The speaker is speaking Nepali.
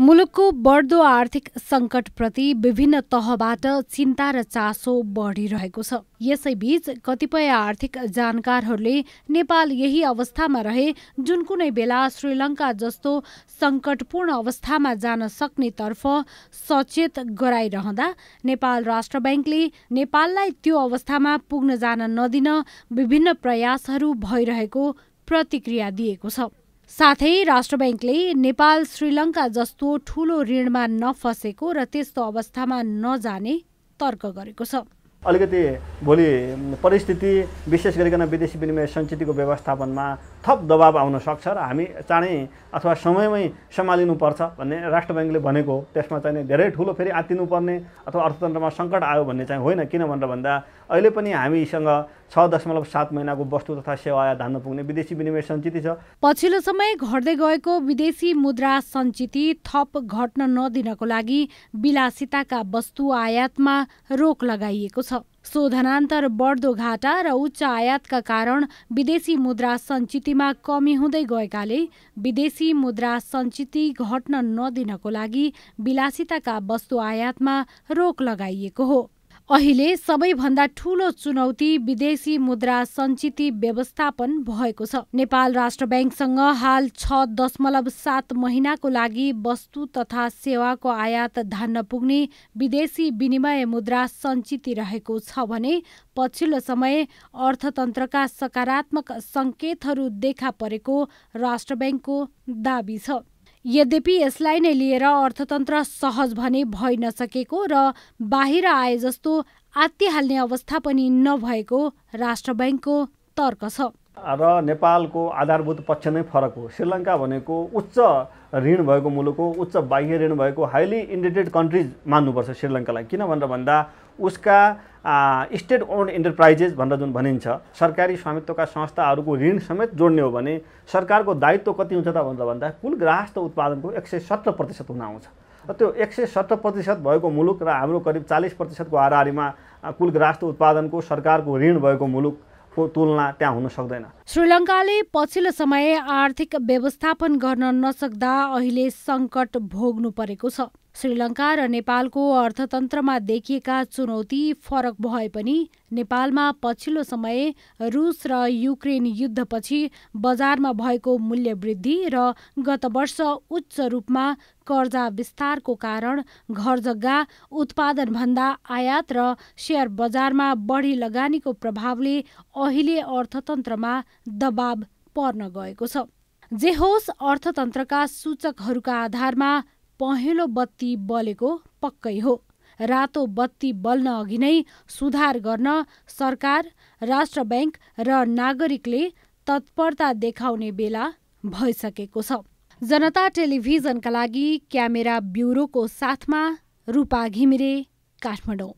मुलुकको बढ्दो आर्थिक सङ्कटप्रति विभिन्न तहबाट चिन्ता र चासो बढिरहेको छ यसैबीच कतिपय आर्थिक जानकारहरूले नेपाल यही अवस्थामा रहे जुन कुनै बेला श्रीलङ्का जस्तो सङ्कटपूर्ण अवस्थामा जान सक्नेतर्फ सचेत गराइरहँदा नेपाल राष्ट्र ब्याङ्कले नेपाललाई त्यो अवस्थामा पुग्न जान नदिन विभिन्न प्रयासहरू भइरहेको प्रतिक्रिया दिएको छ साथै राष्ट्र ब्याङ्कले नेपाल श्रीलङ्का जस्तो ठूलो ऋणमा नफसेको र त्यस्तो अवस्थामा नजाने तर्क गरेको छ अलिकति भोलि परिस्थिति विशेष गरिकन विदेशी विनिमय सञ्चितको व्यवस्थापनमा थप दबाब आउन सक्छ र हामी चाँडै अथवा समयमै सम्हालिनुपर्छ भन्ने राष्ट्र ब्याङ्कले भनेको हो त्यसमा चाहिँ धेरै ठुलो फेरि आत्तिनुपर्ने अथवा अर्थतन्त्रमा सङ्कट आयो भन्ने चाहिँ होइन किन भनेर भन्दा अहिले पनि हामीसँग छ दशमलव सात महिनाको वस्तु तथा सेवा आयात धान्न पुग्ने विदेशी विनिमय सञ्चित छ पछिल्लो समय घट्दै गएको विदेशी मुद्रा सञ्चित थप घट्न नदिनको लागि विलासिताका वस्तु आयातमा रोक लगाइएको छ शोधनान्तर बढ्दो घाटा र उच्च आयातका कारण विदेशी मुद्रा सञ्चितमा कमी हुँदै गएकाले विदेशी मुद्रा सञ्चिति घट्न नदिनको लागि विलासिताका वस्तु आयातमा रोक लगाइएको हो अहिले सबैभन्दा ठूलो चुनौती विदेशी मुद्रा सञ्चिति व्यवस्थापन भएको छ नेपाल राष्ट्र ब्याङ्कसँग हाल छ दशमलव सात महिनाको लागि वस्तु तथा सेवाको आयात धान्न पुग्ने विदेशी विनिमय मुद्रा सञ्चिति रहेको छ भने पछिल्लो समय अर्थतन्त्रका सकारात्मक सङ्केतहरू देखा परेको राष्ट्र ब्याङ्कको दावी छ यद्यपि यसलाई नै लिएर अर्थतन्त्र सहज भने भइ नसकेको र बाहिर आए जस्तो आत्तिहाल्ने अवस्था पनि नभएको राष्ट्र ब्याङ्कको तर्क छ र नेपालको आधारभूत पक्ष नै फरक हो श्रीलङ्का भनेको उच्च ऋण भएको मुलुक हो उच्च बाह्य ऋण भएको हाइली इन्डेटेड कन्ट्रिज मान्नुपर्छ श्रीलङ्कालाई किन भनेर भन्दा उसका स्टेट ओन्ड इन्टरप्राइजेस भनेर जुन भनिन्छ सरकारी स्वामित्वका संस्थाहरूको ऋण समेत जोड्ने हो भने सरकारको दायित्व कति हुन्छ त भनेर भन्दा कुल ग्राहस्थ उत्पादनको एक सय सत्र प्रतिशत हुन आउँछ र त्यो एक सय सत्र प्रतिशत भएको मुलुक र हाम्रो करिब चालिस प्रतिशतको हाराहारीमा कुल ग्राहस्थ उत्पादनको सरकारको ऋण भएको मुलुक तुलना त्यहाँ हुन सक्दैन श्रीलङ्काले पछिल्लो समय आर्थिक व्यवस्थापन गर्न नसक्दा अहिले सङ्कट भोग्नु परेको छ श्रीलङ्का र नेपालको अर्थतन्त्रमा देखिएका चुनौती फरक भए पनि नेपालमा पछिल्लो समय रुस र युक्रेन युद्धपछि बजारमा भएको मूल्य वृद्धि र गत वर्ष उच्च रूपमा कर्जा विस्तारको कारण घर जग्गा उत्पादनभन्दा आयात र सेयर बजारमा बढी लगानीको प्रभावले अहिले अर्थतन्त्रमा दबाव पर्न गएको छ जे होस् अर्थतन्त्रका सूचकहरूका आधारमा पहेँलो बत्ती बलेको पक्कै हो रातो बत्ती बल्न अघि नै सुधार गर्न सरकार राष्ट्र ब्याङ्क र नागरिकले तत्परता देखाउने बेला भइसकेको छ जनता टेलिभिजनका लागि क्यामेरा ब्युरोको साथमा रूपा घिमिरे काठमाडौँ